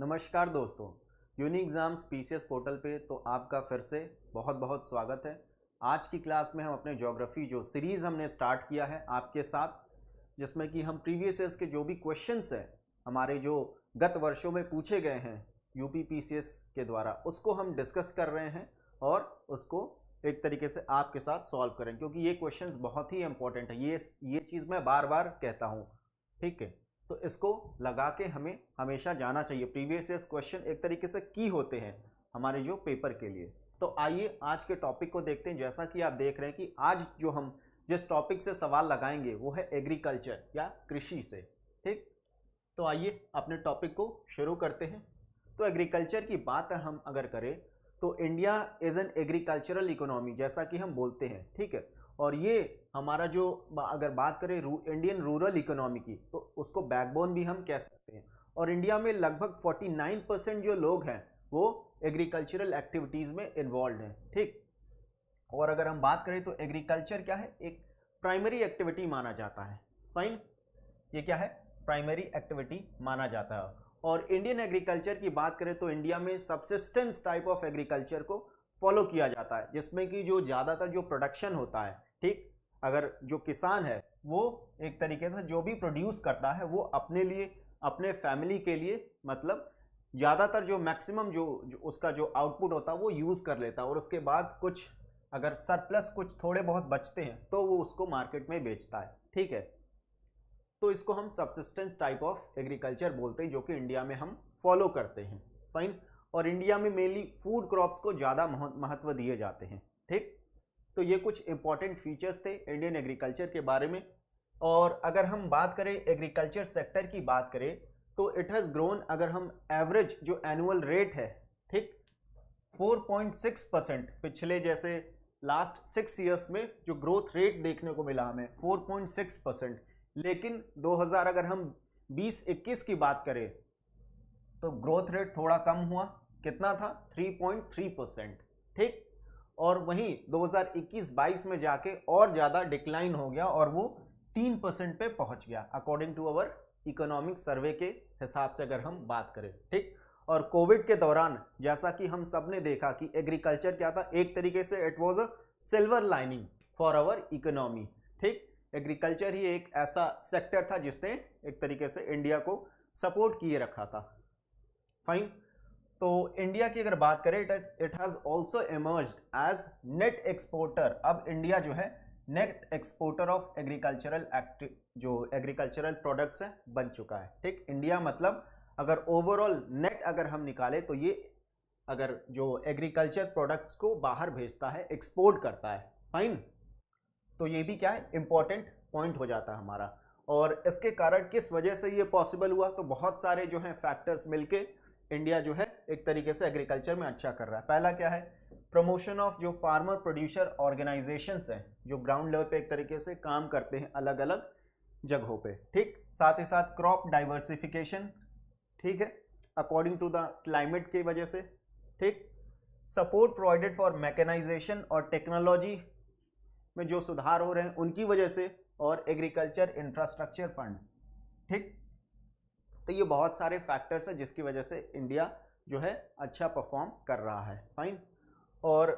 नमस्कार दोस्तों unique exams स्पीसीएस portal पे तो आपका फिर से बहुत बहुत स्वागत है आज की क्लास में हम अपने ज्योग्राफी जो सीरीज़ हमने स्टार्ट किया है आपके साथ जिसमें कि हम प्रीवियस ईयर्स के जो भी क्वेश्चंस हैं हमारे जो गत वर्षों में पूछे गए हैं यू पी के द्वारा उसको हम डिस्कस कर रहे हैं और उसको एक तरीके से आपके साथ सॉल्व करें क्योंकि ये क्वेश्चंस बहुत ही इंपॉर्टेंट है ये ये चीज़ मैं बार बार कहता हूँ ठीक है तो इसको लगा के हमें हमेशा जाना चाहिए प्रीवियस ईयर क्वेश्चन एक तरीके से की होते हैं हमारे जो पेपर के लिए तो आइए आज के टॉपिक को देखते हैं जैसा कि आप देख रहे हैं कि आज जो हम जिस टॉपिक से सवाल लगाएंगे वो है एग्रीकल्चर या कृषि से ठीक तो आइए अपने टॉपिक को शुरू करते हैं तो एग्रीकल्चर की बात हम अगर करें तो India is an agricultural economy जैसा कि हम बोलते हैं ठीक है और ये हमारा जो अगर बात करें रू, इंडियन रूरल इकोनॉमी की तो उसको बैकबोन भी हम कह सकते हैं और इंडिया में लगभग 49 परसेंट जो लोग हैं वो एग्रीकल्चरल एक्टिविटीज़ में इन्वॉल्व हैं ठीक और अगर हम बात करें तो एग्रीकल्चर क्या है एक प्राइमरी एक्टिविटी माना जाता है फाइन ये क्या है प्राइमरी एक्टिविटी माना जाता है और इंडियन एग्रीकल्चर की बात करें तो इंडिया में सबसिस्टेंस टाइप ऑफ एग्रीकल्चर को फॉलो किया जाता है जिसमें कि जो ज़्यादातर जो प्रोडक्शन होता है ठीक अगर जो किसान है वो एक तरीके से जो भी प्रोड्यूस करता है वो अपने लिए अपने फैमिली के लिए मतलब ज़्यादातर जो मैक्सिमम जो, जो उसका जो आउटपुट होता है वो यूज़ कर लेता है और उसके बाद कुछ अगर सरप्लस कुछ थोड़े बहुत बचते हैं तो वो उसको मार्केट में बेचता है ठीक है तो इसको हम सबसिस्टेंस टाइप ऑफ एग्रीकल्चर बोलते हैं जो कि इंडिया में हम फॉलो करते हैं फाइन और इंडिया में मेनली फूड क्रॉप्स को ज़्यादा महत्व दिए जाते हैं ठीक तो ये कुछ इंपॉर्टेंट फीचर्स थे इंडियन एग्रीकल्चर के बारे में और अगर हम बात करें एग्रीकल्चर सेक्टर की बात करें तो इट हैज़ ग्रोन अगर हम एवरेज जो एनुअल रेट है ठीक 4.6 परसेंट पिछले जैसे लास्ट सिक्स ईयर्स में जो ग्रोथ रेट देखने को मिला हमें 4.6 परसेंट लेकिन 2000 अगर हम 2021 की बात करें तो ग्रोथ रेट थोड़ा कम हुआ कितना था 3.3 परसेंट ठीक और वहीं 2021-22 में जाके और ज़्यादा डिक्लाइन हो गया और वो तीन परसेंट पे पहुंच गया according to our economic survey के हिसाब से अगर हम बात करें ठीक और कोविड के दौरान जैसा कि हम सब ने देखा कि एग्रीकल्चर क्या था एक तरीके से it was a silver lining for our economy ठीक एग्रीकल्चर ही एक ऐसा सेक्टर था जिसने एक तरीके से इंडिया को सपोर्ट किए रखा था फाइन तो इंडिया की अगर बात करें it has also emerge as net exporter अब इंडिया जो है net exporter of agricultural act जो एग्रीकल्चरल प्रोडक्ट्स हैं बन चुका है ठीक इंडिया मतलब अगर ओवरऑल नेट अगर हम निकालें तो ये अगर जो एग्रीकल्चर प्रोडक्ट्स को बाहर भेजता है एक्सपोर्ट करता है फाइन तो ये भी क्या है इम्पॉर्टेंट पॉइंट हो जाता है हमारा और इसके कारण किस वजह से ये पॉसिबल हुआ तो बहुत सारे जो हैं फैक्टर्स मिलके इंडिया जो है एक तरीके से एग्रीकल्चर में अच्छा कर रहा है पहला क्या है प्रमोशन ऑफ जो फार्मर प्रोड्यूसर ऑर्गेनाइजेशन है जो ग्राउंड लेवल पे एक तरीके से काम करते हैं अलग अलग जगहों पे ठीक साथ ही साथ क्रॉप डाइवर्सिफिकेशन ठीक है अकॉर्डिंग टू द क्लाइमेट की वजह से ठीक सपोर्ट प्रोवाइडेड फॉर मैकेनाइजेशन और टेक्नोलॉजी में जो सुधार हो रहे हैं उनकी वजह से और एग्रीकल्चर इंफ्रास्ट्रक्चर फंड ठीक तो ये बहुत सारे फैक्टर्स हैं जिसकी वजह से इंडिया जो है अच्छा परफॉर्म कर रहा है फाइन और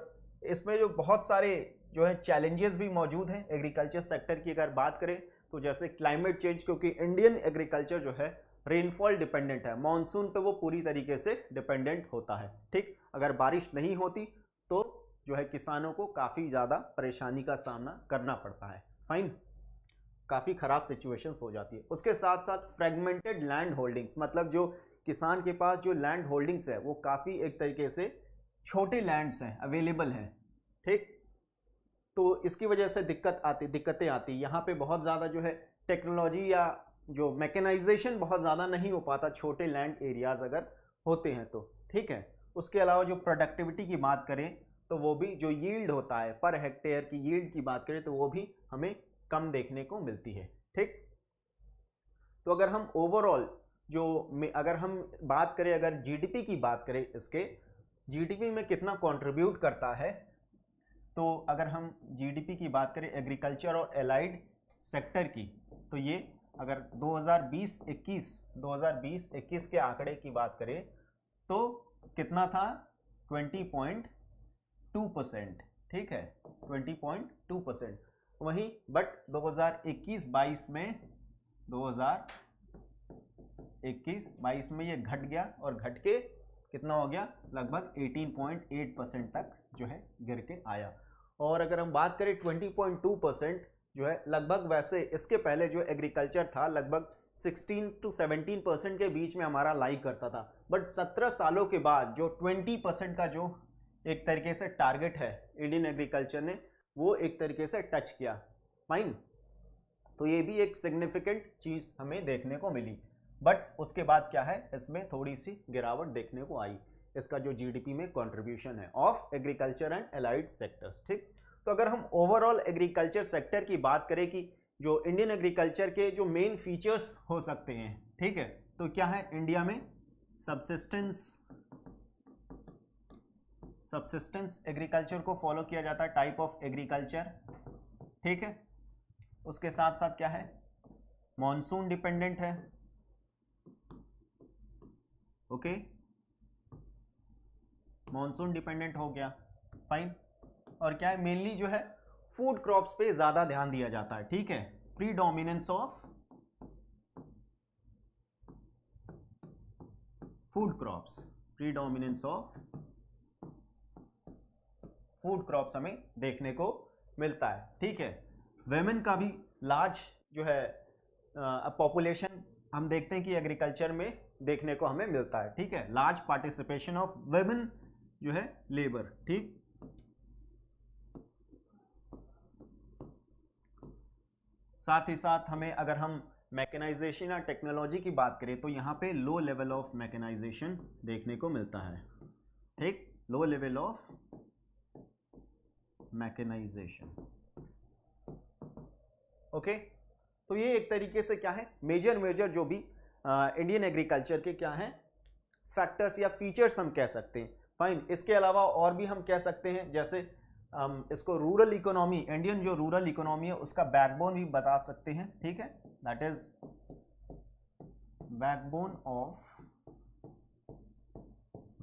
इसमें जो बहुत सारे जो है चैलेंजेस भी मौजूद हैं एग्रीकल्चर सेक्टर की अगर बात करें तो जैसे क्लाइमेट चेंज क्योंकि इंडियन एग्रीकल्चर जो है रेनफॉल डिपेंडेंट है मानसून पे तो वो पूरी तरीके से डिपेंडेंट होता है ठीक अगर बारिश नहीं होती तो जो है किसानों को काफ़ी ज़्यादा परेशानी का सामना करना पड़ता है फाइन काफ़ी ख़राब सिचुएशंस हो जाती है उसके साथ साथ फ्रेगमेंटेड लैंड होल्डिंग्स मतलब जो किसान के पास जो लैंड होल्डिंग्स है वो काफ़ी एक तरीके से छोटे लैंड्स हैं अवेलेबल हैं ठीक तो इसकी वजह से दिक्कत आती दिक्कतें आती यहाँ पे बहुत ज़्यादा जो है टेक्नोलॉजी या जो मैकेनाइजेशन बहुत ज़्यादा नहीं हो पाता छोटे लैंड एरियाज़ अगर होते हैं तो ठीक है उसके अलावा जो प्रोडक्टिविटी की बात करें तो वो भी जो यील्ड होता है पर हेक्टेयर की यील्ड की बात करें तो वो भी हमें कम देखने को मिलती है ठीक तो अगर हम ओवरऑल जो अगर हम बात करें अगर जीडीपी की बात करें इसके जीडीपी में कितना कंट्रीब्यूट करता है तो अगर हम जीडीपी की बात करें एग्रीकल्चर और एलाइड सेक्टर की तो ये अगर 2020-21 2020-21 के आंकड़े की बात करें तो कितना था 20.2 परसेंट ठीक है 20.2 परसेंट वहीं बट 2021-22 में 2000 इक्कीस बाईस में ये घट गया और घट के कितना हो गया लगभग 18.8 परसेंट तक जो है गिर के आया और अगर हम बात करें 20.2 परसेंट जो है लगभग वैसे इसके पहले जो एग्रीकल्चर था लगभग 16 टू 17 परसेंट के बीच में हमारा लाइक करता था बट 17 सालों के बाद जो 20 परसेंट का जो एक तरीके से टारगेट है इंडियन एग्रीकल्चर ने वो एक तरीके से टच किया फाइन तो ये भी एक सिग्निफिकेंट चीज़ हमें देखने को मिली बट उसके बाद क्या है इसमें थोड़ी सी गिरावट देखने को आई इसका जो जीडीपी में कंट्रीब्यूशन है of agriculture and allied sectors ठीक तो अगर हम ओवरऑल एग्रीकल्चर सेक्टर की बात करें कि जो इंडियन एग्रीकल्चर के जो मेन फीचर्स हो सकते हैं ठीक है तो क्या है इंडिया में सबसिस्टेंस सबसिस्टेंस एग्रीकल्चर को फॉलो किया जाता है टाइप ऑफ एग्रीकल्चर ठीक है उसके साथ साथ क्या है मॉनसून डिपेंडेंट है ओके मॉनसून डिपेंडेंट हो गया फाइन और क्या है मेनली जो है फूड क्रॉप्स पे ज्यादा ध्यान दिया जाता है ठीक है predominance of food crops predominance of food crops हमें देखने को मिलता है ठीक है वेमेन का भी लार्ज जो है पॉपुलेशन uh, हम देखते हैं कि एग्रीकल्चर में देखने को हमें मिलता है ठीक है लार्ज पार्टिसिपेशन ऑफ वेमेन जो है लेबर ठीक साथ ही साथ हमें अगर हम मैकेनाइजेशन या टेक्नोलॉजी की बात करें तो यहाँ पे लो लेवल ऑफ मैकेनाइजेशन देखने को मिलता है ठीक low level of mechanisation okay तो ये एक तरीके से क्या है मेजर मेजर जो भी इंडियन एग्रीकल्चर के क्या हैं फैक्टर्स या फीचर्स हम कह सकते हैं फाइन इसके अलावा और भी हम कह सकते हैं जैसे हम इसको रूरल इकोनॉमी इंडियन जो रूरल इकोनॉमी है उसका बैकबोन भी बता सकते हैं ठीक है that is backbone of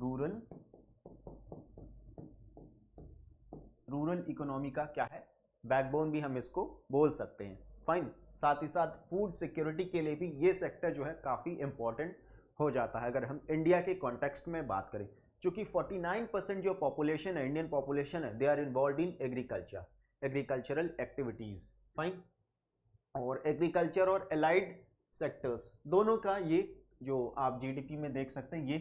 rural rural economy का क्या है बैकबोन भी हम इसको बोल सकते हैं फाइन साथ ही साथ फूड सिक्योरिटी के लिए भी ये सेक्टर जो है काफ़ी इम्पॉर्टेंट हो जाता है अगर हम इंडिया के कॉन्टेक्स्ट में बात करें चूँकि 49 परसेंट जो पॉपुलेशन है इंडियन पॉपुलेशन है they are involve in agriculture agricultural activities fine और एग्रीकल्चर और एलाइड सेक्टर्स दोनों का ये जो आप जीडीपी में देख सकते हैं ये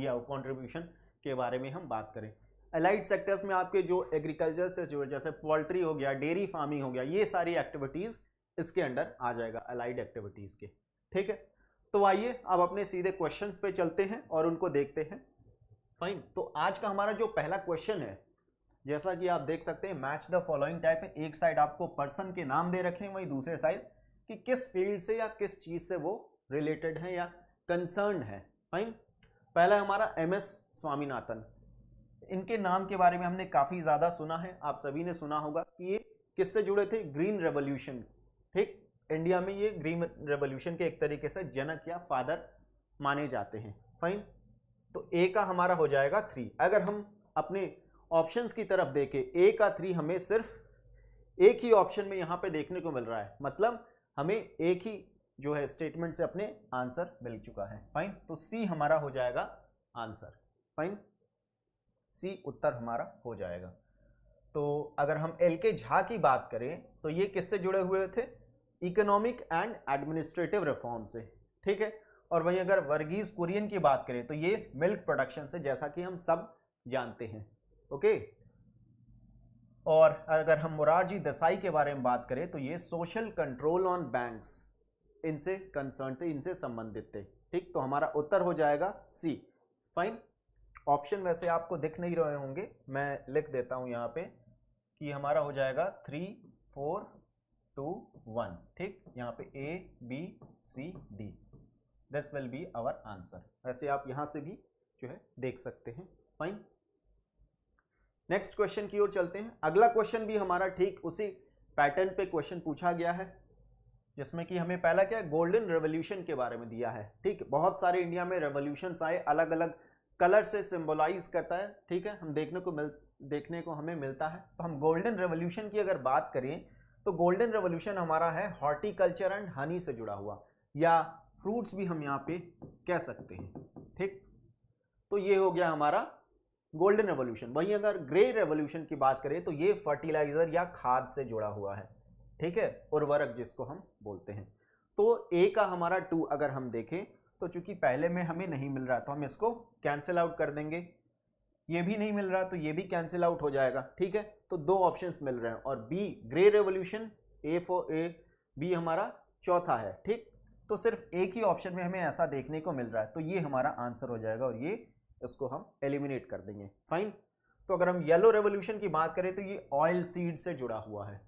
दिया हुआ कॉन्ट्रीब्यूशन के बारे में हम बात करें एलाइड सेक्टर्स में आपके जो एग्रीकल्चर से जो जैसे पोल्ट्री हो गया डेयरी फार्मिंग हो गया ये सारी एक्टिविटीज़ इसके अंडर आ जाएगा अलाइड एक्टिविटीज़ के ठीक है तो आइए अब अपने सीधे क्वेश्चन पे चलते हैं और उनको देखते हैं फाइन तो आज का हमारा जो पहला क्वेश्चन है जैसा कि आप देख सकते हैं मैच द फॉलोइंग टाइप है एक साइड आपको पर्सन के नाम दे रखे हैं वही दूसरे साइड कि किस फील्ड से या किस चीज़ से वो रिलेटेड है या कंसर्न है फाइन पहला हमारा एम एस स्वामीनाथन इनके नाम के बारे में हमने काफ़ी ज़्यादा सुना है आप सभी ने सुना होगा कि ये किससे जुड़े थे ग्रीन रेवोल्यूशन ठीक इंडिया में ये ग्रीन रेवोल्यूशन के एक तरीके से जनक या फादर माने जाते हैं फाइन तो ए का हमारा हो जाएगा थ्री अगर हम अपने ऑप्शंस की तरफ देखें ए का थ्री हमें सिर्फ एक ही ऑप्शन में यहाँ पे देखने को मिल रहा है मतलब हमें एक ही जो है स्टेटमेंट से अपने आंसर मिल चुका है फाइन तो सी हमारा हो जाएगा आंसर फाइन सी उत्तर हमारा हो जाएगा तो अगर हम एल के झा की बात करें तो ये किससे जुड़े हुए थे इकोनॉमिक एंड एडमिनिस्ट्रेटिव रिफॉर्म से ठीक है और वहीं अगर वर्गीज कुरियन की बात करें तो ये मिल्क प्रोडक्शन से जैसा कि हम सब जानते हैं ओके और अगर हम मुरारजी देसाई के बारे में बात करें तो ये सोशल कंट्रोल ऑन बैंक्स इनसे कंसर्न थे इनसे संबंधित थे ठीक तो हमारा उत्तर हो जाएगा सी फाइन ऑप्शन वैसे आपको दिख नहीं रहे होंगे मैं लिख देता हूँ यहाँ पे कि हमारा हो जाएगा थ्री फोर टू वन ठीक यहाँ पे A B C D this will be our answer वैसे आप यहाँ से भी जो है देख सकते हैं फाइन नेक्स्ट क्वेश्चन की ओर चलते हैं अगला क्वेश्चन भी हमारा ठीक उसी पैटर्न पे क्वेश्चन पूछा गया है जिसमें कि हमें पहला क्या है गोल्डन रेवोल्यूशन के बारे में दिया है ठीक बहुत सारे इंडिया में रेवोल्यूशन आए अलग अलग कलर से सिंबलाइज करता है ठीक है हम देखने को मिल देखने को हमें मिलता है तो हम गोल्डन रेवोल्यूशन की अगर बात करें तो गोल्डन रेवोल्यूशन हमारा है हॉर्टिकल्चर एंड हनी से जुड़ा हुआ या फ्रूट्स भी हम यहाँ पे कह सकते हैं ठीक तो ये हो गया हमारा गोल्डन रेवोल्यूशन वहीं अगर ग्रे रेवोल्यूशन की बात करें तो ये फर्टिलाइजर या खाद से जुड़ा हुआ है ठीक है उर्वरक जिसको हम बोलते हैं तो ए का हमारा टू अगर हम देखें तो चूंकि पहले में हमें नहीं मिल रहा था तो हम इसको कैंसिल आउट कर देंगे ये भी नहीं मिल रहा तो ये भी कैंसिल आउट हो जाएगा ठीक है तो दो ऑप्शंस मिल रहे हैं और B grey revolution A for A B हमारा चौथा है ठीक तो सिर्फ एक ही ऑप्शन में हमें ऐसा देखने को मिल रहा है तो ये हमारा आंसर हो जाएगा और ये इसको हम एलिमिनेट कर देंगे फाइन तो अगर हम येलो रेवोल्यूशन की बात करें तो ये ऑयल सीड से जुड़ा हुआ है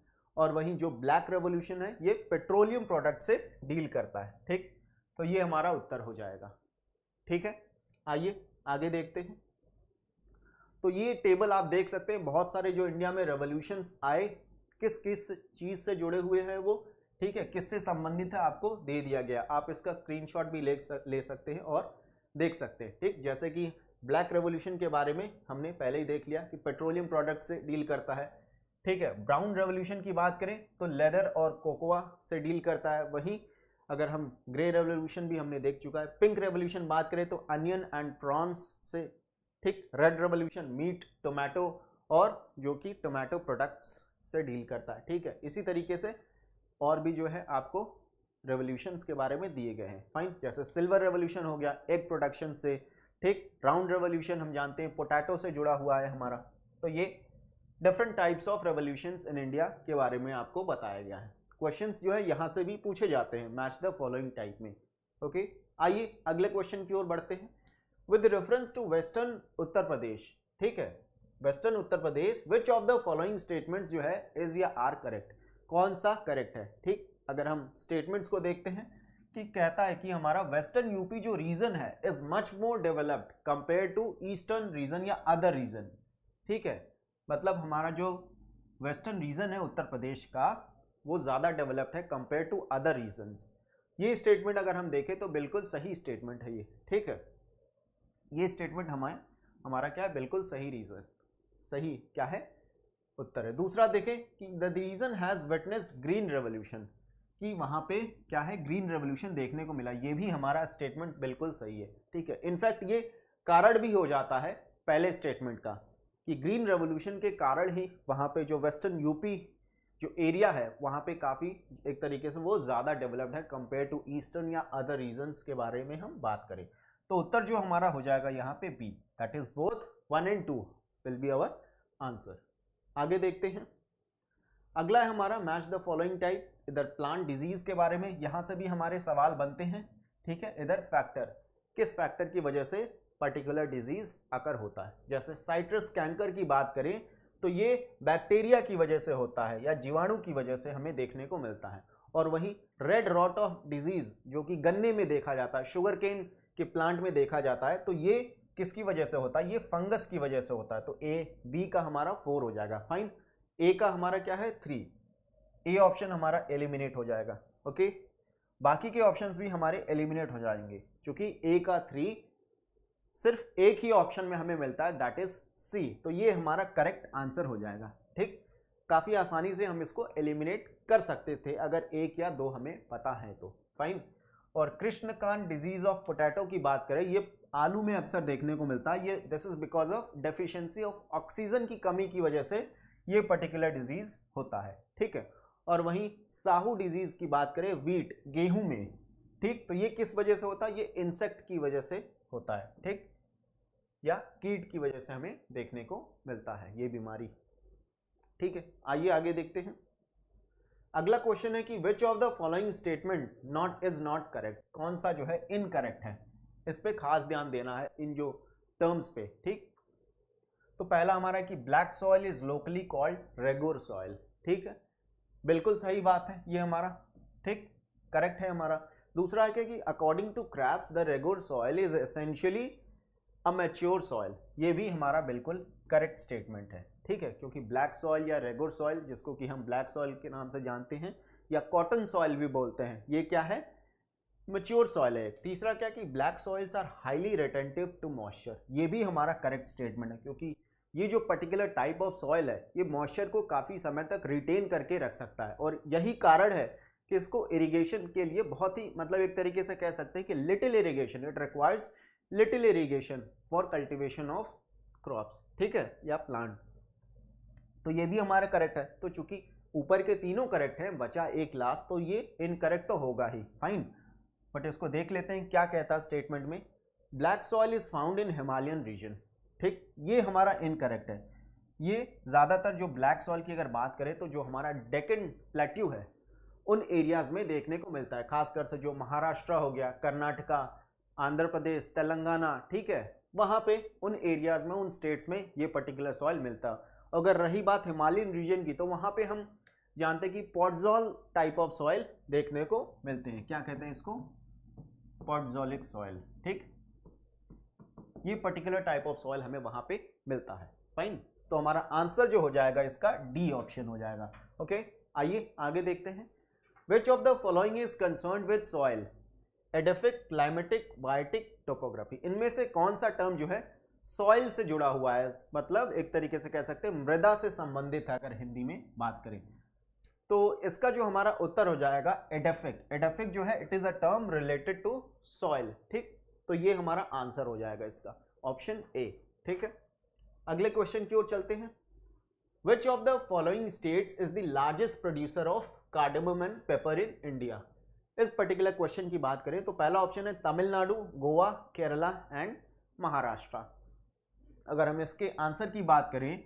और वहीं जो ब्लैक रेवोल्यूशन है ये पेट्रोलियम प्रोडक्ट से डील करता है ठीक तो ये हमारा उत्तर हो जाएगा ठीक है आइए आगे देखते हैं तो ये टेबल आप देख सकते हैं बहुत सारे जो इंडिया में रेवोल्यूशन आए किस किस चीज़ से जुड़े हुए हैं वो ठीक है किससे संबंधित है आपको दे दिया गया आप इसका स्क्रीनशॉट भी ले ले सकते हैं और देख सकते हैं ठीक जैसे कि ब्लैक रेवोल्यूशन के बारे में हमने पहले ही देख लिया कि पेट्रोलियम प्रोडक्ट से डील करता है ठीक है ब्राउन रेवोल्यूशन की बात करें तो लेदर और कोकोआ से डील करता है वहीं अगर हम ग्रे रेवोल्यूशन भी हमने देख चुका है पिंक रेवोल्यूशन बात करें तो अनियन एंड प्रॉन्स से ठीक रेड रेवोल्यूशन मीट टोमेटो और जो कि टोमेटो प्रोडक्ट्स से डील करता है ठीक है इसी तरीके से और भी जो है आपको रेवोल्यूशंस के बारे में दिए गए हैं फाइन जैसे सिल्वर रेवोल्यूशन हो गया एग प्रोडक्शन से ठीक राउंड रेवोल्यूशन हम जानते हैं पोटैटो से जुड़ा हुआ है हमारा तो ये different types of revolutions in India के बारे में आपको बताया गया है क्वेश्चन जो है यहाँ से भी पूछे जाते हैं मैच द फॉलोइंग टाइप में ओके आइए अगले क्वेश्चन की ओर बढ़ते हैं with reference to western Uttar Pradesh ठीक है western Uttar Pradesh which of the following statement जो है इज या आर करेक्ट कौन सा करेक्ट है ठीक अगर हम स्टेटमेंट्स को देखते हैं कि कहता है कि हमारा वेस्टर्न यूपी जो रीजन है is much more developed compare to eastern region या अदर रीजन ठीक है मतलब हमारा जो वेस्टर्न रीजन है उत्तर प्रदेश का वो ज़्यादा डेवलप्ड है कंपेयर टू अदर रीजन्स ये स्टेटमेंट अगर हम देखें तो बिल्कुल सही स्टेटमेंट है ये ठीक है ये स्टेटमेंट हमारे हमारा क्या है बिल्कुल सही रीज़न सही क्या है उत्तर है दूसरा देखें कि the region has witnessed green revolution कि वहाँ पे क्या है ग्रीन रेवोल्यूशन देखने को मिला ये भी हमारा स्टेटमेंट बिल्कुल सही है ठीक है इनफैक्ट ये कारण भी हो जाता है पहले स्टेटमेंट का कि ग्रीन रेवोल्यूशन के कारण ही वहाँ पे जो वेस्टर्न यूपी जो एरिया है वहाँ पे काफ़ी एक तरीके से वो ज़्यादा डेवलप्ड है कंपेयर टू ईस्टर्न या अदर रीजन के बारे में हम बात करें तो उत्तर जो हमारा हो जाएगा यहाँ पे B that is both one and two will be our answer आगे देखते हैं अगला है हमारा मैच द फॉलोइंग टाइप इधर प्लांट डिजीज के बारे में यहाँ से भी हमारे सवाल बनते हैं ठीक है इधर फैक्टर किस फैक्टर की वजह से पर्टिकुलर डिजीज अकर होता है जैसे साइट्रस कैंकर की बात करें तो ये बैक्टीरिया की वजह से होता है या जीवाणु की वजह से हमें देखने को मिलता है और वहीं रेड रॉट ऑफ डिजीज जो कि गन्ने में देखा जाता है शुगर केन कि प्लांट में देखा जाता है तो ये किसकी वजह से होता है ये फंगस की वजह से होता है तो ए बी का हमारा फोर हो जाएगा फाइन ए का हमारा क्या है थ्री ए ऑप्शन हमारा एलिमिनेट हो जाएगा ओके बाकी के ऑप्शंस भी हमारे एलिमिनेट हो जाएंगे क्योंकि ए का थ्री सिर्फ एक ही ऑप्शन में हमें मिलता है दैट इज सी तो ये हमारा करेक्ट आंसर हो जाएगा ठीक काफ़ी आसानी से हम इसको एलिमिनेट कर सकते थे अगर एक या दो हमें पता है तो फाइन और कृष्णकान डिजीज ऑफ पोटैटो की बात करें ये आलू में अक्सर देखने को मिलता है ये this is because of deficiency of oxygen की कमी की वजह से ये पर्टिकुलर डिजीज होता है ठीक है और वहीं साहू डिजीज की बात करें वीट गेहूं में ठीक तो ये किस वजह से होता है ये इंसेक्ट की वजह से होता है ठीक या कीट की वजह से हमें देखने को मिलता है ये बीमारी ठीक है आइए आगे देखते हैं अगला क्वेश्चन है कि which of the following statement not is not correct कौन सा जो है इनकरेक्ट है इस पर खास ध्यान देना है इन जो टर्म्स पे ठीक तो पहला हमारा कि black soil is locally called regur soil ठीक है बिल्कुल सही बात है ये हमारा ठीक करेक्ट है हमारा दूसरा है कि according to Krebs the regur soil is essentially mature soil ये भी हमारा बिल्कुल करेक्ट स्टेटमेंट है ठीक है क्योंकि ब्लैक सॉइल या रेगोर सॉइल जिसको कि हम ब्लैक सॉइल के नाम से जानते हैं या कॉटन सॉइल भी बोलते हैं ये क्या है मच्योर सॉइल है तीसरा क्या कि black soils are highly retentive to moisture ये भी हमारा करेक्ट स्टेटमेंट है क्योंकि ये जो पर्टिकुलर टाइप ऑफ सॉइल है ये मॉइस्चर को काफ़ी समय तक रिटेन करके रख सकता है और यही कारण है कि इसको इरिगेशन के लिए बहुत ही मतलब एक तरीके से कह सकते हैं कि little irrigation it requires little irrigation for cultivation of crops ठीक है या प्लांट तो ये भी हमारा करेक्ट है तो चूंकि ऊपर के तीनों करेक्ट हैं बचा एक लास्ट तो ये इनकरेक्ट तो होगा ही फाइन बट इसको देख लेते हैं क्या कहता है स्टेटमेंट में black soil is found in Himalayan region ठीक ये हमारा इनकरेक्ट है ये ज़्यादातर जो ब्लैक सॉइल की अगर बात करें तो जो हमारा डेकन प्लेट्यू है उन एरियाज़ में देखने को मिलता है खासकर से जो महाराष्ट्र हो गया कर्नाटका आंध्र प्रदेश तेलंगाना ठीक है वहाँ पे उन एरियाज़ में उन स्टेट्स में ये पर्टिकुलर सॉइल मिलता है अगर रही बात हिमालयन रीजन की तो वहाँ पे हम जानते हैं कि पॉटजॉल टाइप ऑफ सॉइल देखने को मिलते हैं क्या कहते हैं इसको पॉटजॉलिक सॉइल ठीक ये पर्टिकुलर टाइप ऑफ सॉइल हमें वहाँ पे मिलता है फाइन तो हमारा आंसर जो हो जाएगा इसका डी ऑप्शन हो जाएगा ओके आइए आगे देखते हैं which of the following is concern with soil edaphic climatic biotic topography इनमें से कौन सा टर्म जो है सॉइल से जुड़ा हुआ है मतलब एक तरीके से कह सकते हैं मृदा से संबंधित है अगर हिंदी में बात करें तो इसका जो हमारा उत्तर हो जाएगा एडेफिक एडेफिक जो है it is a term related to soil ठीक तो ये हमारा आंसर हो जाएगा इसका ऑप्शन ए ठीक है अगले क्वेश्चन की ओर चलते हैं which of the following states is the largest producer of cardamom and pepper in India इस पर्टिकुलर क्वेश्चन की बात करें तो पहला ऑप्शन है तमिलनाडु गोवा केरला एंड महाराष्ट्र अगर हम इसके आंसर की बात करें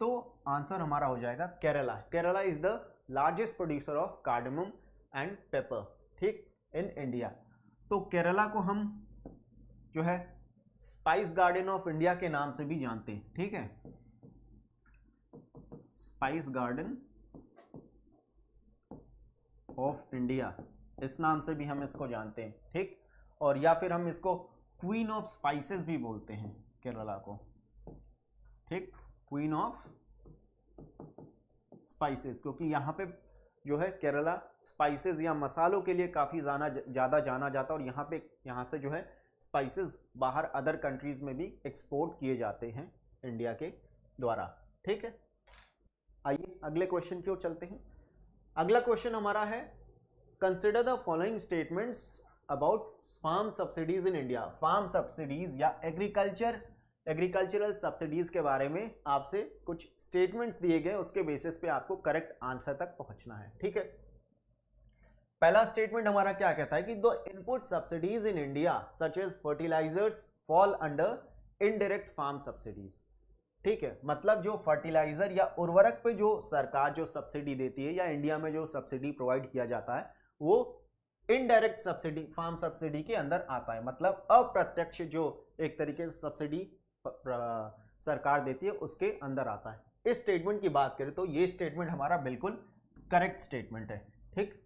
तो आंसर हमारा हो जाएगा Kerala Kerala is the largest producer of cardamom and pepper ठीक इन इंडिया तो केरला को हम जो है स्पाइस गार्डन ऑफ इंडिया के नाम से भी जानते हैं ठीक है स्पाइस गार्डन ऑफ इंडिया इस नाम से भी हम इसको जानते हैं ठीक और या फिर हम इसको क्वीन ऑफ स्पाइसेस भी बोलते हैं केरला को ठीक क्वीन ऑफ स्पाइसेस क्योंकि यहाँ पे जो है केरला स्पाइसेस या मसालों के लिए काफ़ी जाना ज़्यादा जाना जाता है और यहाँ पे यहाँ से जो है स्पाइसेस बाहर अदर कंट्रीज़ में भी एक्सपोर्ट किए जाते हैं इंडिया के द्वारा ठीक है आइए अगले क्वेश्चन की ओर चलते हैं अगला क्वेश्चन हमारा है consider the following statements about farm subsidies in India farm subsidies या एग्रीकल्चर एग्रीकल्चरल सब्सिडीज के बारे में आपसे कुछ स्टेटमेंट्स दिए गए उसके बेसिस पे आपको करेक्ट आंसर तक पहुंचना है ठीक है पहला स्टेटमेंट हमारा क्या कहता है कि दो input subsidies in India such as fertilisers fall under indirect farm subsidies ठीक है मतलब जो फर्टिलाइजर या उर्वरक पे जो सरकार जो सब्सिडी देती है या इंडिया में जो सब्सिडी प्रोवाइड किया जाता है वो इनडायरेक्ट सब्सिडी फार्म सब्सिडी के अंदर आता है मतलब अप्रत्यक्ष जो एक तरीके से सब्सिडी सरकार देती है उसके अंदर आता है इस स्टेटमेंट की बात करें तो ये स्टेटमेंट हमारा बिल्कुल करेक्ट स्टेटमेंट है ठीक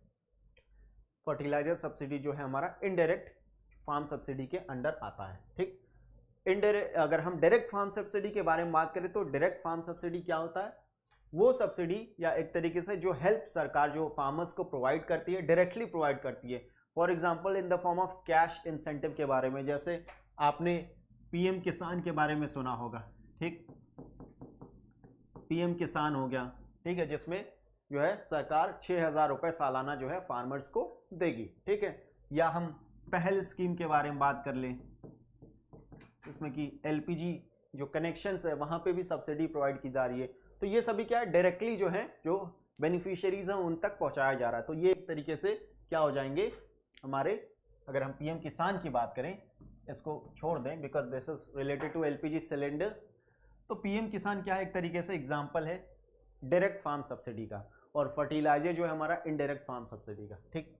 फर्टिलाइजर सब्सिडी जो है हमारा इनडायरेक्ट फार्म सब्सिडी के अंडर आता है ठीक इनडायरेक्ट अगर हम डायरेक्ट फार्म सब्सिडी के बारे में बात करें तो डायरेक्ट फार्म सब्सिडी क्या होता है वो सब्सिडी या एक तरीके से जो हेल्प सरकार जो फार्मर्स को प्रोवाइड करती है डायरेक्टली प्रोवाइड करती है for example in the form of cash incentive के बारे में जैसे आपने पीएम किसान के बारे में सुना होगा ठीक पीएम किसान हो गया ठीक है जिसमें जो है सरकार छः हज़ार रुपये सालाना जो है फार्मर्स को देगी ठीक है या हम पहल स्कीम के बारे में बात कर लें इसमें कि एलपीजी जो कनेक्शंस है वहाँ पे भी सब्सिडी प्रोवाइड की जा रही है तो ये सभी क्या है डायरेक्टली जो है जो बेनिफिशरीज हैं उन तक पहुँचाया जा रहा है तो ये एक तरीके से क्या हो जाएंगे हमारे अगर हम पीएम किसान की बात करें इसको छोड़ दें because this is related to L cylinder तो पीएम किसान क्या है एक तरीके से एग्जाम्पल है डायरेक्ट फार्म सब्सिडी का और फर्टिलाइजर जो है हमारा इनडायरेक्ट फार्म सब्सिडी का ठीक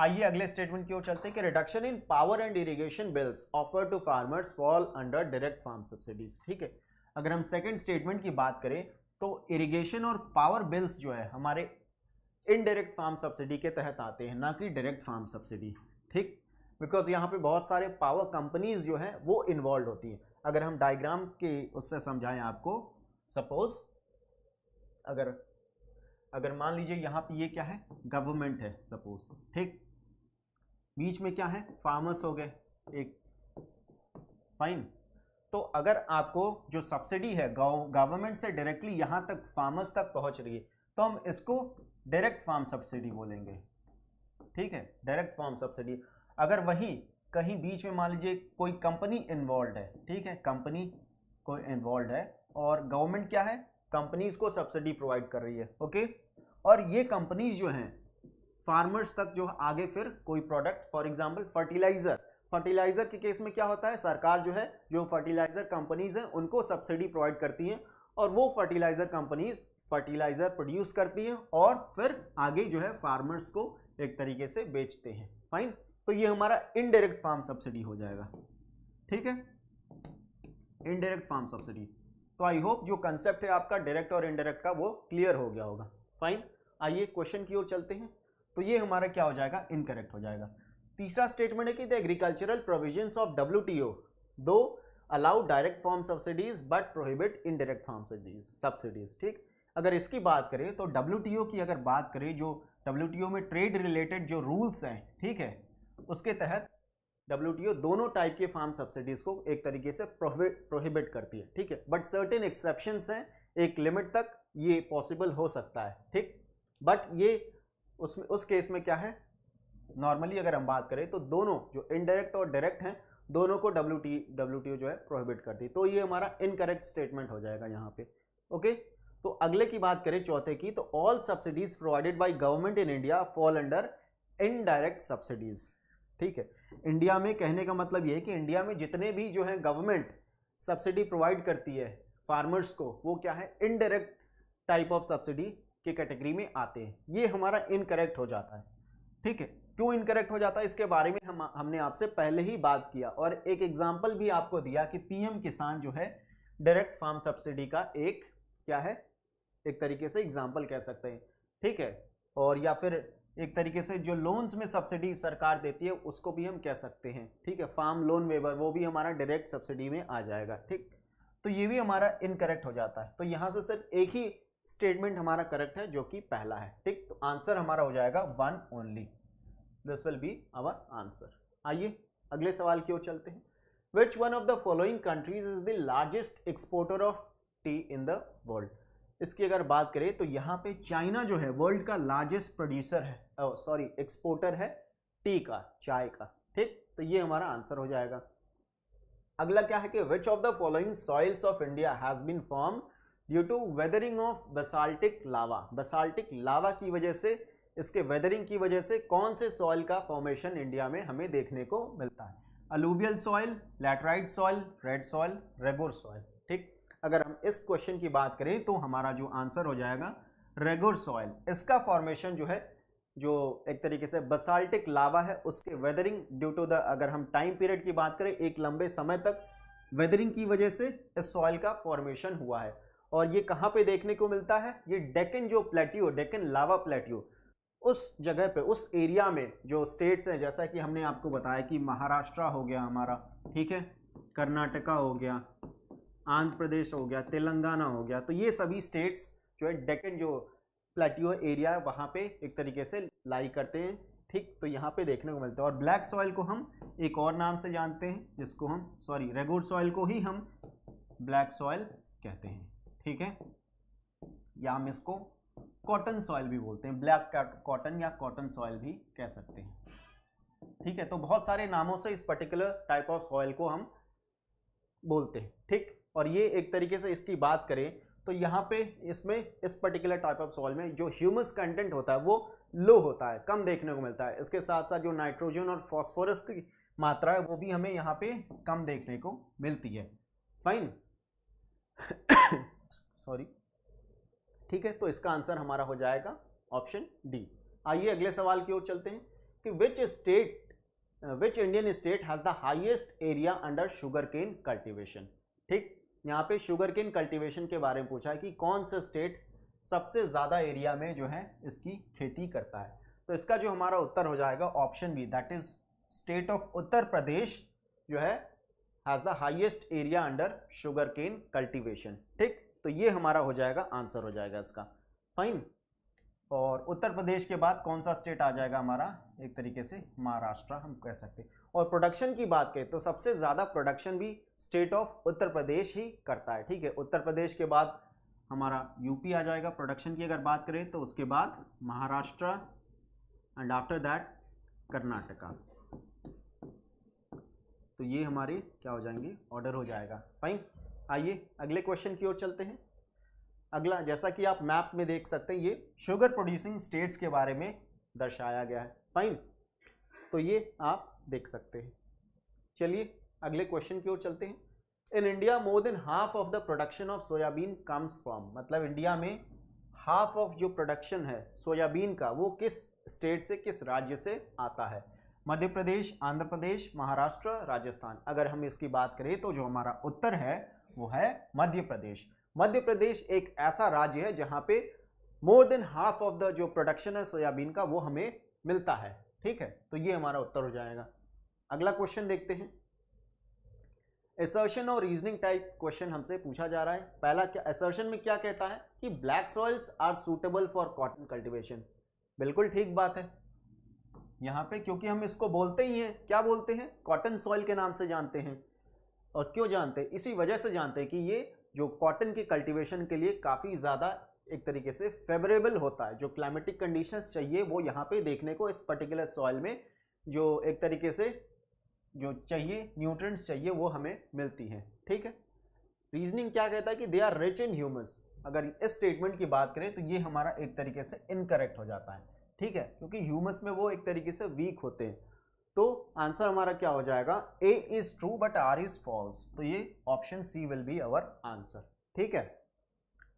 आइए अगले स्टेटमेंट की ओर चलते हैं कि reduction in power and irrigation bills offer to farmers fall under direct farm subsidies ठीक है अगर हम सेकेंड स्टेटमेंट की बात करें तो इरिगेशन और पावर बिल्स जो है हमारे इनडायरेक्ट फार्म सब्सिडी के तहत आते हैं ना कि डायरेक्ट फार्म सब्सिडी ठीक बिकॉज यहाँ पे बहुत सारे पावर कंपनीज जो हैं वो इन्वॉल्व होती हैं अगर हम डायग्राम के उससे समझाएं आपको सपोज अगर अगर मान लीजिए यहाँ पे ये क्या है गवर्नमेंट है सपोज ठीक बीच में क्या है फार्मर्स हो गए एक फाइन तो अगर आपको जो सब्सिडी है गवर्नमेंट से डायरेक्टली यहाँ तक फार्मर्स तक पहुँच रही है तो हम इसको डायरेक्ट फार्म सब्सिडी बोलेंगे ठीक है डायरेक्ट फार्म सब्सिडी अगर वहीं कहीं बीच में मान लीजिए कोई कंपनी इन्वॉल्व है ठीक है कंपनी कोई इन्वॉल्व है और गवर्नमेंट क्या है कंपनीज को सब्सिडी प्रोवाइड कर रही है ओके और ये कंपनीज जो हैं फार्मर्स तक जो आगे फिर कोई product for example fertiliser fertiliser के केस में क्या होता है सरकार जो है जो फर्टिलाइजर कंपनीज हैं उनको सब्सिडी प्रोवाइड करती है और वो फर्टिलाइजर कंपनीज फर्टिलाइजर प्रोड्यूस करती हैं और फिर आगे जो है फार्मर्स को एक तरीके से बेचते हैं फाइन तो ये हमारा इनडायरेक्ट फार्म सब्सिडी हो जाएगा ठीक है इनडायरेक्ट फार्म सब्सिडी तो आई होप जो कंसेप्ट है आपका डायरेक्ट और इनडायरेक्ट का वो क्लियर हो गया होगा फाइन आइए क्वेश्चन की ओर चलते हैं तो ये हमारा क्या हो जाएगा इनकरेक्ट हो जाएगा तीसरा स्टेटमेंट है कि the agricultural provision of W T O do allow direct form subsidies but prohibit indirect form subsidies subsidies ठीक अगर इसकी बात करें तो डब्ल्यू टी ओ की अगर बात करें जो डब्ल्यू टी ओ में ट्रेड रिलेटेड जो रूल्स हैं ठीक है उसके तहत डब्ल्यू दोनों टाइप के फार्म सब्सिडीज को एक तरीके से प्रोहिबिट करती है ठीक है बट सर्टेन एक्सेप्शन हैं एक लिमिट तक ये पॉसिबल हो सकता है ठीक बट ये उसमें उस केस में क्या है नॉर्मली अगर हम बात करें तो दोनों जो इनडायरेक्ट और डायरेक्ट हैं दोनों को डब्ल्यू टी डब्ल्यू टी जो है प्रोहिबिट करती है तो ये हमारा इनकरेक्ट स्टेटमेंट हो जाएगा यहाँ पे ओके तो अगले की बात करें चौथे की तो all subsidies provided by government in India fall under indirect subsidies ठीक है इंडिया में कहने का मतलब ये है कि इंडिया में जितने भी जो है गवर्नमेंट सब्सिडी प्रोवाइड करती है फार्मर्स को वो क्या है इनडायरेक्ट टाइप ऑफ सब्सिडी के कैटेगरी में आते हैं ये हमारा इनकरेक्ट हो जाता है ठीक है क्यों इनकरेक्ट हो जाता है इसके बारे में हम हमने आपसे पहले ही बात किया और एक एग्जाम्पल भी आपको दिया कि पीएम किसान जो है डायरेक्ट फार्म सब्सिडी का एक क्या है एक तरीके से एग्जाम्पल कह सकते हैं ठीक है और या फिर एक तरीके से जो लोन्स में सब्सिडी सरकार देती है उसको भी हम कह सकते हैं ठीक है फार्म लोन वेवर वो भी हमारा डायरेक्ट सब्सिडी में आ जाएगा ठीक तो ये भी हमारा इनकरेक्ट हो जाता है तो यहाँ से सिर्फ एक ही स्टेटमेंट हमारा करेक्ट है जो कि पहला है ठीक तो आंसर हमारा हो जाएगा one only this will be our answer आइए अगले सवाल की ओर चलते हैं which one of the following countries is the largest exporter of tea in the world इसकी अगर बात करें तो यहाँ पे चाइना जो है वर्ल्ड का लार्जेस्ट प्रोड्यूसर है सॉरी oh, एक्सपोर्टर है टी का चाय का ठीक तो ये हमारा आंसर हो जाएगा अगला क्या है कि which of the following soils of India has been form due to weathering of basaltic lava basaltic lava की वजह से इसके वेदरिंग की वजह से कौन से सॉइल का फॉर्मेशन इंडिया में हमें देखने को मिलता है अलूबियल soil laterite soil red soil regur soil अगर हम इस क्वेश्चन की बात करें तो हमारा जो आंसर हो जाएगा रेगुर सॉइल इसका फॉर्मेशन जो है जो एक तरीके से बसाल्टिक लावा है उसके वेदरिंग ड्यू टू द अगर हम टाइम पीरियड की बात करें एक लंबे समय तक वेदरिंग की वजह से इस सॉइल का फॉर्मेशन हुआ है और ये कहाँ पे देखने को मिलता है ये डेकन जो प्लेट्यू डेकन लावा प्लेट्यू उस जगह पे उस एरिया में जो स्टेट्स हैं जैसा कि हमने आपको बताया कि महाराष्ट्र हो गया हमारा ठीक है कर्नाटका हो गया आंध्र प्रदेश हो गया तेलंगाना हो गया तो ये सभी स्टेट्स जो है डेकन जो प्लेटियो एरिया वहाँ पे एक तरीके से लाई करते हैं ठीक तो यहाँ पे देखने को मिलता है और ब्लैक सॉइल को हम एक और नाम से जानते हैं जिसको हम सॉरी रेगुड सॉइल को ही हम ब्लैक सॉइल कहते हैं ठीक है या हम इसको कॉटन सॉइल भी बोलते हैं ब्लैक कॉटन या कॉटन सॉइल भी कह सकते हैं ठीक है तो बहुत सारे नामों से इस पर्टिकुलर टाइप ऑफ सॉइल को हम बोलते हैं ठीक और ये एक तरीके से इसकी बात करें तो यहाँ पे इसमें इस पर्टिकुलर टाइप ऑफ सॉइल में जो ह्यूमस कंटेंट होता है वो लो होता है कम देखने को मिलता है इसके साथ साथ जो नाइट्रोजन और फॉस्फोरस की मात्रा है वो भी हमें यहाँ पे कम देखने को मिलती है फाइन सॉरी ठीक है तो इसका आंसर हमारा हो जाएगा ऑप्शन डी आइए अगले सवाल की ओर चलते हैं कि which state which Indian state has the highest area under sugar cane cultivation ठीक यहाँ पे शुगर केन कल्टिवेशन के बारे में पूछा है कि कौन सा स्टेट सबसे ज़्यादा एरिया में जो है इसकी खेती करता है तो इसका जो हमारा उत्तर हो जाएगा option B that is state of Uttar Pradesh जो है has the highest area under sugar cane cultivation ठीक तो ये हमारा हो जाएगा आंसर हो जाएगा इसका फाइन और उत्तर प्रदेश के बाद कौन सा स्टेट आ जाएगा हमारा एक तरीके से महाराष्ट्र हम कह सकते हैं और प्रोडक्शन की बात करें तो सबसे ज़्यादा प्रोडक्शन भी स्टेट ऑफ उत्तर प्रदेश ही करता है ठीक है उत्तर प्रदेश के बाद हमारा यूपी आ जाएगा प्रोडक्शन की अगर बात करें तो उसके बाद Maharashtra and after that Karnataka तो ये हमारे क्या हो जाएंगे ऑर्डर हो जाएगा फाइन आइए अगले क्वेश्चन की ओर चलते हैं अगला जैसा कि आप मैप में देख सकते हैं ये शुगर प्रोड्यूसिंग स्टेट्स के बारे में दर्शाया गया है फाइन तो ये आप देख सकते हैं चलिए अगले क्वेश्चन की ओर चलते हैं in India more than half of the production of soybean comes from मतलब इंडिया में हाफ ऑफ जो प्रोडक्शन है सोयाबीन का वो किस स्टेट से किस राज्य से आता है मध्य प्रदेश आंध्र प्रदेश महाराष्ट्र राजस्थान अगर हम इसकी बात करें तो जो हमारा उत्तर है वो है मध्य प्रदेश मध्य प्रदेश एक ऐसा राज्य है जहाँ पे more than half of the जो प्रोडक्शन है सोयाबीन का वो हमें मिलता है ठीक है तो ये हमारा उत्तर हो जाएगा अगला क्वेश्चन देखते हैं एसर्शन और रीजनिंग टाइप क्वेश्चन हमसे पूछा जा रहा है पहला क्या एसर्शन में क्या कहता है कि black soils are suitable for cotton cultivation बिल्कुल ठीक बात है यहाँ पे क्योंकि हम इसको बोलते ही हैं क्या बोलते हैं कॉटन सॉइल के नाम से जानते हैं और क्यों जानते हैं इसी वजह से जानते हैं कि ये जो कॉटन की कल्टिवेशन के लिए काफ़ी ज़्यादा एक तरीके से फेवरेबल होता है जो क्लाइमेटिक कंडीशंस चाहिए वो यहाँ पे देखने को इस पर्टिकुलर सॉइल में जो एक तरीके से जो चाहिए न्यूट्रंट्स चाहिए वो हमें मिलती हैं ठीक है रीजनिंग क्या कहता है कि they are rich in humus अगर इस स्टेटमेंट की बात करें तो ये हमारा एक तरीके से इनकरेक्ट हो जाता है ठीक है क्योंकि ह्यूमस में वो एक तरीके से वीक होते हैं तो आंसर हमारा क्या हो जाएगा A is true but R is false तो ये option C will be our answer ठीक है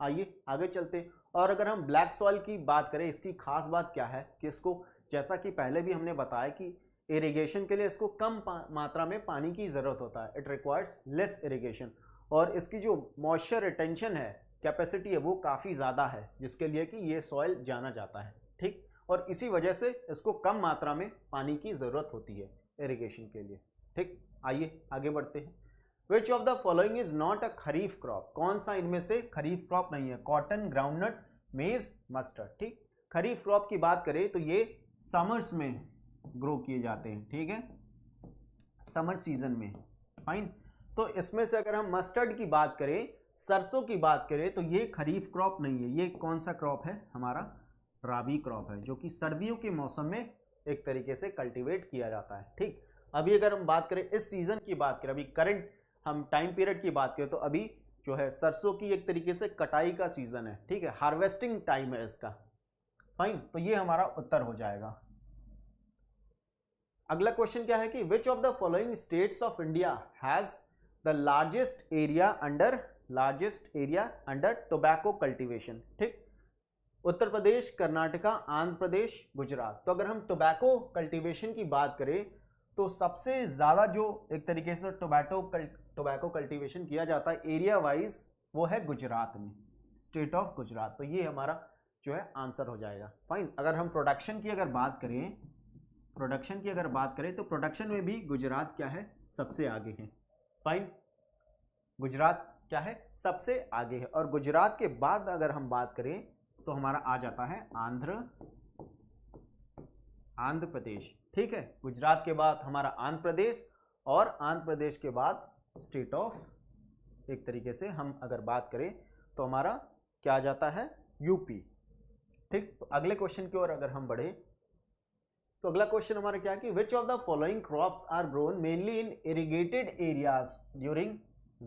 आइए आगे चलते और अगर हम ब्लैक सॉइल की बात करें इसकी खास बात क्या है कि इसको जैसा कि पहले भी हमने बताया कि इरिगेशन के लिए इसको कम मात्रा में पानी की ज़रूरत होता है इट रिक्वायर्स लेस इरिगेशन और इसकी जो मॉइस्चर रिटेंशन है कैपेसिटी है वो काफ़ी ज़्यादा है जिसके लिए कि ये सॉइल जाना जाता है ठीक और इसी वजह से इसको कम मात्रा में पानी की ज़रूरत होती है इरिगेशन के लिए ठीक आइए आगे बढ़ते हैं which of the following is not a kharif crop कौन सा इनमें से खरीफ क्रॉप नहीं है कॉटन ग्राउंडनट मेज मस्टर्ड ठीक खरीफ क्रॉप की बात करें तो ये समर्स में ग्रो किए जाते हैं ठीक है समर सीजन में फाइन तो इसमें से अगर हम मस्टर्ड की बात करें सरसों की बात करें तो ये खरीफ क्रॉप नहीं है ये कौन सा क्रॉप है हमारा राबी क्रॉप है जो कि सर्दियों के मौसम में एक तरीके से कल्टीवेट किया जाता है ठीक अभी अगर हम बात करें इस सीज़न की बात करें अभी करंट हम टाइम पीरियड की बात करें तो अभी जो है सरसों की एक तरीके से कटाई का सीज़न है ठीक है हार्वेस्टिंग टाइम है इसका फाइन तो ये हमारा उत्तर हो जाएगा अगला क्वेश्चन क्या है कि which of the following states of India has the largest area under largest area under tobacco cultivation ठीक उत्तर प्रदेश कर्नाटका आंध्र प्रदेश गुजरात तो अगर हम टोबैको कल्टीवेशन की बात करें तो सबसे ज़्यादा जो एक तरीके से टोबैटो कल्ट टोबैको कल्टीवेशन किया जाता है एरिया वाइज वो है गुजरात में स्टेट ऑफ गुजरात तो ये हमारा जो है आंसर हो जाएगा फाइन अगर हम प्रोडक्शन की अगर बात करें प्रोडक्शन की अगर बात करें तो प्रोडक्शन में भी गुजरात क्या है सबसे आगे है फाइन गुजरात क्या है सबसे आगे है और गुजरात के बाद अगर हम बात करें तो हमारा आ जाता है आंध्र आंध्र प्रदेश ठीक है गुजरात के बाद हमारा आंध्र प्रदेश और आंध्र प्रदेश के बाद स्टेट ऑफ एक तरीके से हम अगर बात करें तो हमारा क्या आ जाता है यूपी ठीक अगले क्वेश्चन की ओर अगर हम बढ़े तो अगला क्वेश्चन हमारा क्या कि which of the following crops are grown mainly in irrigated areas during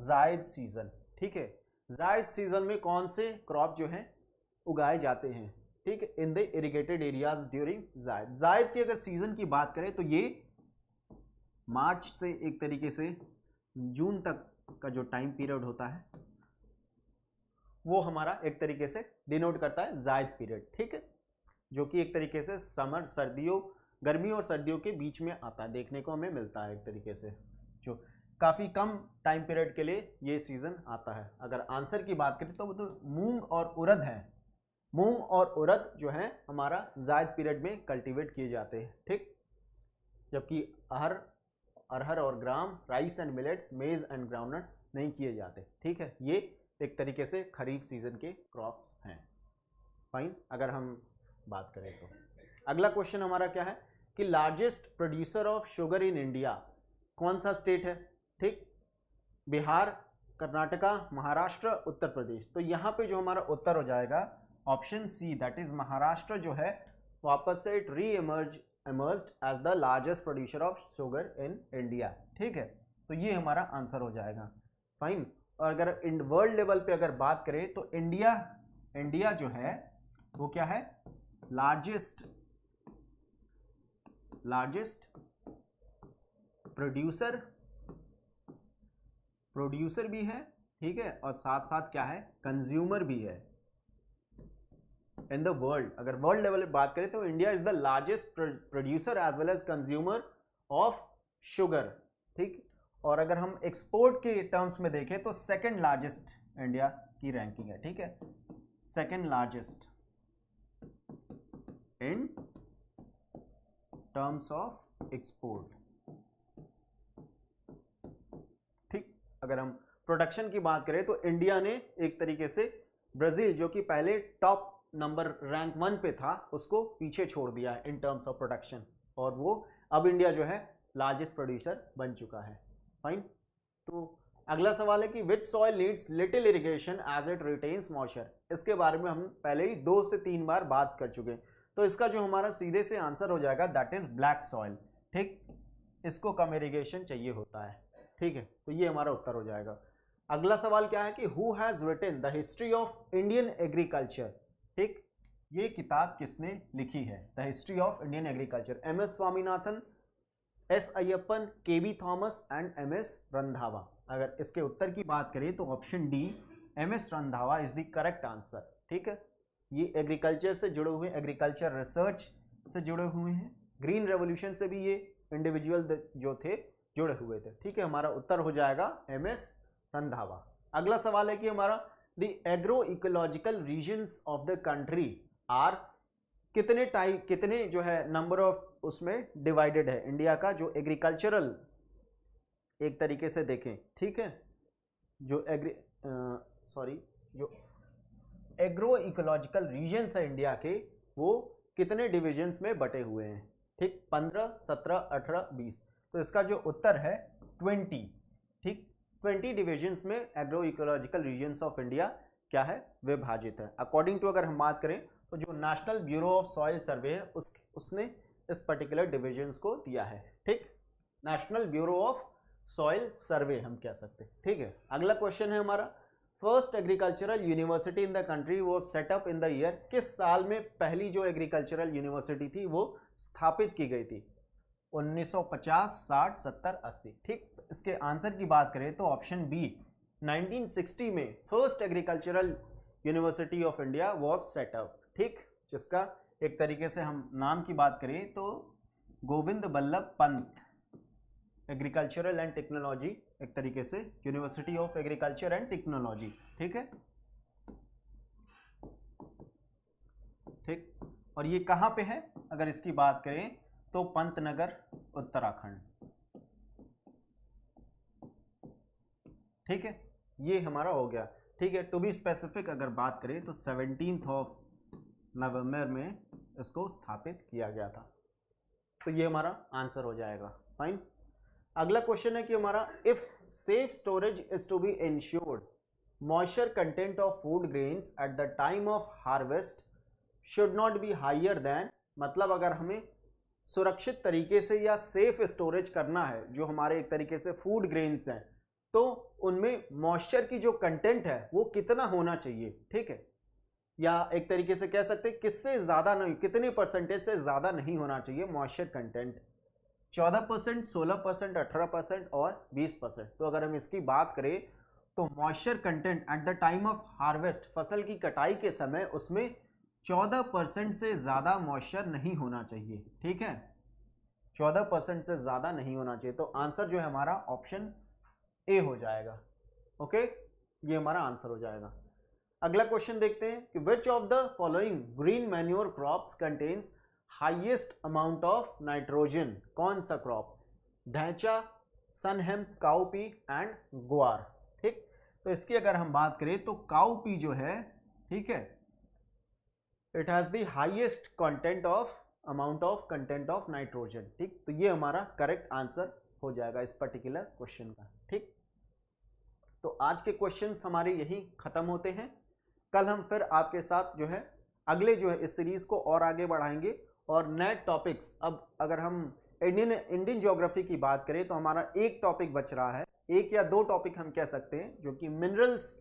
zaid season ठीक है जायद सीजन में कौन से क्रॉप जो हैं उगाए जाते हैं ठीक है in the irrigated areas during zaid zaid की अगर सीजन की बात करें तो ये मार्च से एक तरीके से जून तक का जो टाइम पीरियड होता है वो हमारा एक तरीके से डिनोट करता है जायद पीरियड ठीक है जो कि एक तरीके से समर सर्दियों गर्मी और सर्दियों के बीच में आता है देखने को हमें मिलता है एक तरीके से जो काफ़ी कम टाइम पीरियड के लिए ये सीज़न आता है अगर आंसर की बात करें तो वो तो मूंग और उरद है मूंग और उरद जो है हमारा जायद पीरियड में कल्टीवेट किए जाते हैं ठीक जबकि अहर अरहर और gram rice and millets maize and groundnut नहीं किए जाते ठीक है ये एक तरीके से खरीफ सीजन के क्रॉप्स हैं फाइन अगर हम बात करें तो अगला क्वेश्चन हमारा क्या है कि largest producer of sugar in India कौन सा स्टेट है ठीक बिहार कर्नाटका महाराष्ट्र उत्तर प्रदेश तो यहाँ पे जो हमारा उत्तर हो जाएगा option C that is Maharashtra जो है वापस से it re emerge emerge as the largest producer of sugar in India ठीक है तो ये हमारा आंसर हो जाएगा फाइन और अगर इंड वर्ल्ड लेवल पे अगर बात करें तो इंडिया इंडिया जो है वो क्या है लार्जेस्ट लार्जेस्ट प्रोड्यूसर प्रोड्यूसर भी है ठीक है और साथ साथ क्या है कंज्यूमर भी है इन द वर्ल्ड अगर वर्ल्ड लेवल पर बात करें तो India is the largest producer as well as consumer of sugar ठीक और अगर हम एक्सपोर्ट के टर्म्स में देखें तो सेकेंड लार्जेस्ट इंडिया की रैंकिंग है ठीक है second largest in terms of export ठीक अगर हम प्रोडक्शन की बात करें तो इंडिया ने एक तरीके से ब्राज़ील जो कि पहले टॉप नंबर रैंक वन पे था उसको पीछे छोड़ दिया है इन टर्म्स ऑफ प्रोडक्शन और वो अब इंडिया जो है लार्जेस्ट प्रोड्यूसर बन चुका है फाइन तो अगला सवाल है कि which soil needs little irrigation as it retains moisture इसके बारे में हम पहले ही दो से तीन बार बात कर चुके हैं तो इसका जो हमारा सीधे से आंसर हो जाएगा दैट इज ब्लैक सॉइल ठीक इसको कम इरीगेशन चाहिए होता है ठीक है तो ये हमारा उत्तर हो जाएगा अगला सवाल क्या है कि who has written the history of Indian agriculture ठीक ये किताब किसने लिखी है the history of Indian agriculture M S Swaminathan S Ayyappan K B Thomas and M S Randhawa अगर इसके उत्तर की बात करें तो option D M S Randhawa is the correct answer ठीक है ये एग्रीकल्चर से जुड़े हुए एग्रीकल्चर रिसर्च से जुड़े हुए हैं ग्रीन रेवोल्यूशन से भी ये इंडिविजुअल जो थे जुड़े हुए थे ठीक है हमारा उत्तर हो जाएगा एम एस रंधावा अगला सवाल है कि हमारा the agroecological regions of the country are कितने टाइप कितने जो है नंबर ऑफ उसमें डिवाइडेड है इंडिया का जो एग्रीकल्चरल एक तरीके से देखें ठीक है जो एग्री सॉरी जो एग्रो इकोलॉजिकल रीजन्स है इंडिया के वो कितने डिविजन्स में बटे हुए हैं ठीक पंद्रह सत्रह अठारह बीस तो इसका जो उत्तर है ट्वेंटी ट्वेंटी डिविजन्स में agro ecological regions of India क्या है विभाजित है अकॉर्डिंग टू अगर हम बात करें तो जो National Bureau of Soil Survey है उस उसने इस पर्टिकुलर डिविजन्स को दिया है ठीक National Bureau of Soil Survey हम कह सकते हैं ठीक है अगला क्वेश्चन है हमारा first agricultural university in the country वो सेटअप इन द ईयर किस साल में पहली जो एग्रीकल्चरल यूनिवर्सिटी थी वो स्थापित की गई थी 1950, 60, 70, 80 ठीक तो इसके आंसर की बात करें तो ऑप्शन बी 1960 में first agricultural university of India was set up ठीक जिसका एक तरीके से हम नाम की बात करें तो Govind Ballabh Pant agricultural and technology एक तरीके से university of agriculture and technology ठीक है ठीक और ये कहाँ पे है अगर इसकी बात करें तो पंतनगर उत्तराखंड ठीक है ये हमारा हो गया ठीक है टू बी स्पेसिफिक अगर बात करें तो सेवनटीन ऑफ नवंबर में इसको स्थापित किया गया था तो ये हमारा आंसर हो जाएगा फाइन अगला क्वेश्चन है कि हमारा if safe storage is to be ensured moisture content of food grains at the time of harvest should not be higher than मतलब अगर हमें सुरक्षित तरीके से या सेफ स्टोरेज करना है जो हमारे एक तरीके से फूड ग्रेन्स हैं तो उनमें मॉइस्चर की जो कंटेंट है वो कितना होना चाहिए ठीक है या एक तरीके से कह सकते हैं किससे ज़्यादा नहीं कितने परसेंटेज से ज़्यादा नहीं होना चाहिए मॉइस्चर कंटेंट चौदह परसेंट सोलह परसेंट अठारह परसेंट और बीस परसेंट तो अगर हम इसकी बात करें तो moisture content at the time of harvest फसल की कटाई के समय उसमें चौदह परसेंट से ज़्यादा मॉइस्चर नहीं होना चाहिए ठीक है चौदह परसेंट से ज़्यादा नहीं होना चाहिए तो आंसर जो है हमारा ऑप्शन ए हो जाएगा ओके ये हमारा आंसर हो जाएगा अगला क्वेश्चन देखते हैं कि which of the following green manure crops contains highest amount of nitrogen कौन सा crop dhaincha sunhemp cowpea and guar ठीक तो इसकी अगर हम बात करें तो काउपी जो है ठीक है it has the highest content of amount of content of nitrogen ठीक तो ये हमारा करेक्ट आंसर हो जाएगा इस पर्टिकुलर क्वेश्चन का ठीक तो आज के क्वेश्चन हमारे यहीं ख़त्म होते हैं कल हम फिर आपके साथ जो है अगले जो है इस सीरीज़ को और आगे बढ़ाएंगे और नए टॉपिक्स अब अगर हम इंडियन इंडियन ज्योग्राफी की बात करें तो हमारा एक टॉपिक बच रहा है एक या दो टॉपिक हम कह सकते हैं जो कि मिनरल्स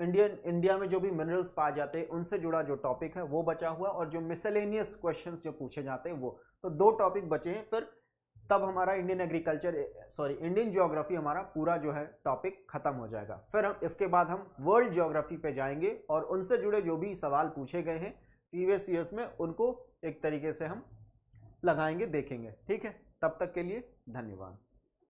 इंडियन इंडिया में जो भी मिनरल्स पाए जाते हैं उनसे जुड़ा जो टॉपिक है वो बचा हुआ और जो मिसलेनियस क्वेश्चन जो पूछे जाते हैं वो तो दो टॉपिक बचे हैं फिर तब हमारा Indian agriculture sorry Indian geography हमारा पूरा जो है टॉपिक खत्म हो जाएगा फिर हम इसके बाद हम वर्ल्ड ज्योग्राफी पे जाएंगे और उनसे जुड़े जो भी सवाल पूछे गए हैं प्रीवियस ईयर्स में उनको एक तरीके से हम लगाएंगे देखेंगे ठीक है तब तक के लिए धन्यवाद